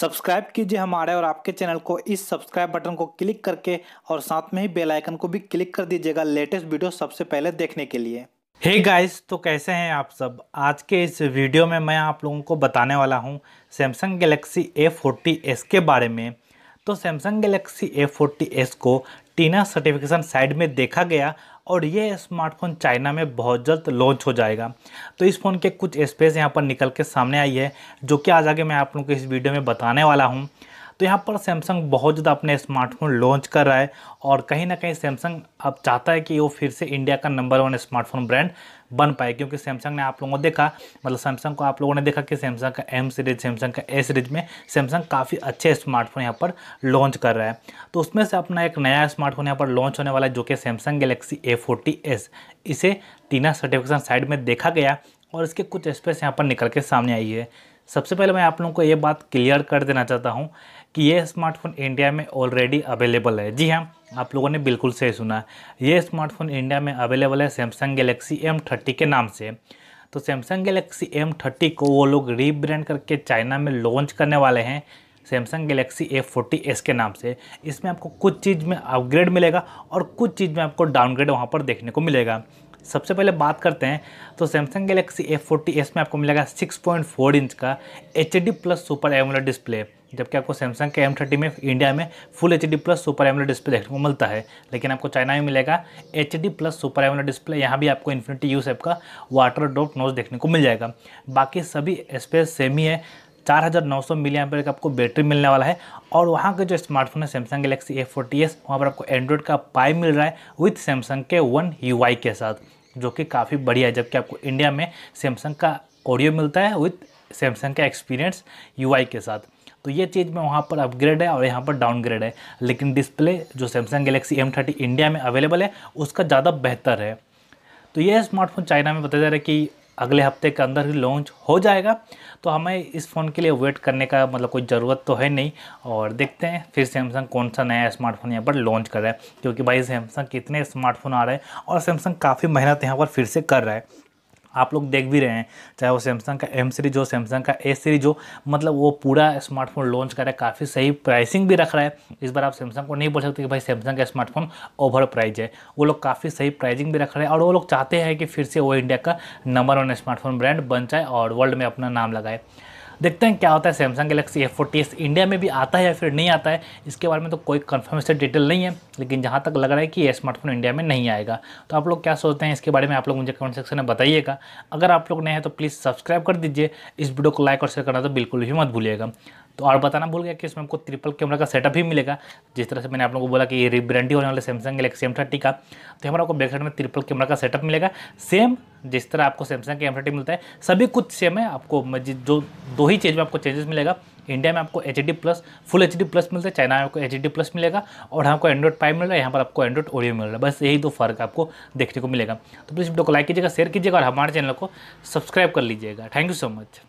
subscribe कीजिए हमारे और आपके चैनल को इस सब्सक्राइब बटन को क्लिक करके और साथ में ही बेल आइकन को भी क्लिक कर दीजिएगा लेटेस्ट वीडियो सबसे पहले देखने के लिए हे hey गाइस तो कैसे हैं आप सब आज के इस वीडियो में मैं आप लोगों को बताने वाला हूं सैमसंग गैलेक्सी ए फोर्टी के बारे में तो सैमसंग गैलेक्सी एस को टीना सर्टिफिकेशन साइड में देखा गया और ये स्मार्टफोन चाइना में बहुत जल्द लॉन्च हो जाएगा तो इस फ़ोन के कुछ स्पेस यहाँ पर निकल के सामने आई है जो कि आज आगे मैं आप लोगों को इस वीडियो में बताने वाला हूँ तो यहाँ पर सैमसंग बहुत ज़्यादा अपने स्मार्टफोन लॉन्च कर रहा है और कहीं ना कहीं सैमसंग अब चाहता है कि वो फिर से इंडिया का नंबर वन स्मार्टफोन ब्रांड बन पाए क्योंकि सैमसंग ने आप लोगों को देखा मतलब सैमसंग को आप लोगों ने देखा कि सैमसंग का एम सीरीज सैमसंग का ए सीरीज में सैमसंग काफ़ी अच्छे स्मार्टफोन यहाँ पर लॉन्च कर रहा है तो उसमें से अपना एक नया स्मार्टफोन यहाँ पर लॉन्च होने वाला है जो कि Samsung Galaxy A forty S इसे तीना सर्टिफिकेशन साइड में देखा गया और इसके कुछ स्पेस यहाँ पर निकल के सामने आई है सबसे पहले मैं आप लोगों को ये बात क्लियर कर देना चाहता हूँ कि ये स्मार्टफोन इंडिया में ऑलरेडी अवेलेबल है जी हाँ आप लोगों ने बिल्कुल सही सुना ये स्मार्टफोन इंडिया में अवेलेबल है सैमसंग गैलेक्सी एम थर्टी के नाम से तो सैमसंग गैलेक्सी एम थर्टी को वो लोग रीब्रांड करके चाइना में लॉन्च करने वाले हैं Samsung Galaxy A forty S के नाम से इसमें आपको कुछ चीज़ में अपग्रेड मिलेगा और कुछ चीज़ में आपको डाउनग्रेड वहाँ पर देखने को मिलेगा सबसे पहले बात करते हैं तो Samsung Galaxy F forty S में आपको मिलेगा 6.4 इंच का H D plus super AMOLED display जबकि आपको सैमसंग के एम थर्टी में इंडिया में full H D plus super AMOLED display देखने को मिलता है लेकिन आपको चाइना में मिलेगा H D plus super AMOLED display यहाँ भी आपको इन्फिनिटी यूस ऐप का वाटर ड्रॉप नोज देखने को मिल जाएगा बाकी सभी स्पेस सेम ही है चार हज़ार नौ सौ मिली आपको बैटरी मिलने वाला है और वहाँ के जो स्मार्टफोन है Samsung Galaxy A forty S वहाँ पर आपको एंड्रॉयड का पाई मिल रहा है विथ सैमसंग के वन यू के साथ जो कि काफ़ी बढ़िया है जबकि आपको इंडिया में सैमसंग का ऑडियो मिलता है विथ सैमसंग का एक्सपीरियंस यू के साथ तो ये चीज़ में वहाँ पर अपग्रेड है और यहाँ पर डाउनग्रेड है लेकिन डिस्प्ले जो Samsung Galaxy M thirty India में अवेलेबल है उसका ज़्यादा बेहतर है तो ये स्मार्टफोन चाइना में बताया जा रहा है कि अगले हफ्ते के अंदर ही लॉन्च हो जाएगा तो हमें इस फ़ोन के लिए वेट करने का मतलब कोई ज़रूरत तो है नहीं और देखते हैं फिर सैमसंग कौन सा नया स्मार्टफोन यहाँ पर लॉन्च कर रहा है क्योंकि भाई सैमसंग कितने स्मार्टफोन आ रहे हैं और सैमसंग काफ़ी मेहनत यहाँ पर फिर से कर रहा है आप लोग देख भी रहे हैं चाहे वो सैमसंग का एम सीरीज हो सैमसंग का ए सीरीज हो मतलब वो पूरा स्मार्टफोन लॉन्च कर रहा है काफ़ी सही प्राइसिंग भी रख रहा है इस बार आप सैमसंग को नहीं बोल सकते कि भाई सैमसंग का स्मार्टफोन ओवर प्राइज है वो लोग काफ़ी सही प्राइजिंग भी रख रहे हैं और वो लोग चाहते हैं कि फिर से वो इंडिया का नंबर वन स्मार्टफोन ब्रांड बन जाए और वर्ल्ड में अपना नाम लगाए देखते हैं क्या होता है Samsung Galaxy F forty S India में भी आता है या फिर नहीं आता है इसके बारे में तो कोई कन्फर्मेशन डिटेल नहीं है लेकिन जहाँ तक लग रहा है कि ये स्मार्टफोन इंडिया में नहीं आएगा तो आप लोग क्या सोचते हैं इसके बारे में आप लोग मुझे कमेंट सेक्शन में बताइएगा अगर आप लोग नए हैं तो प्लीज़ सब्सक्राइब कर दीजिए इस वीडियो को लाइक और शेयर करना तो बिल्कुल भी मत भूलिएगा तो और बताना भूल गया कि इसमें आपको ट्रिपल कैमरा का सेटअप भी मिलेगा जिस तरह से मैंने आप लोगों को बोला कि ये रिब्रांडी होने वाले सैमसंग गलेक्सी एम थर्टी का तो हमारा आपको बैक साइड में ट्रिपल कैमरा का सेटअप मिलेगा सेम जिस तरह आपको सैमसंग के एम थर्टी मिलता है सभी कुछ सेम है आपको जो दो ही चीज़ में आपको चेंजेस मिलेगा इंडिया में आपको H plus full H plus मिलता है चाइना में आपको एच प्लस मिलेगा और यहाँ को एंड्रॉइड पाइव मिल रहा है यहाँ पर आपको एंड्रॉइड ओडियो मिल रहा है बस यही दो फर्क आपको देखने को मिलेगा तो प्लीज़ वीडियो को लाइक कीजिएगा शेयर कीजिएगा और हमारे चैनल को सब्सक्राइब कर लीजिएगा थैंक यू सो मच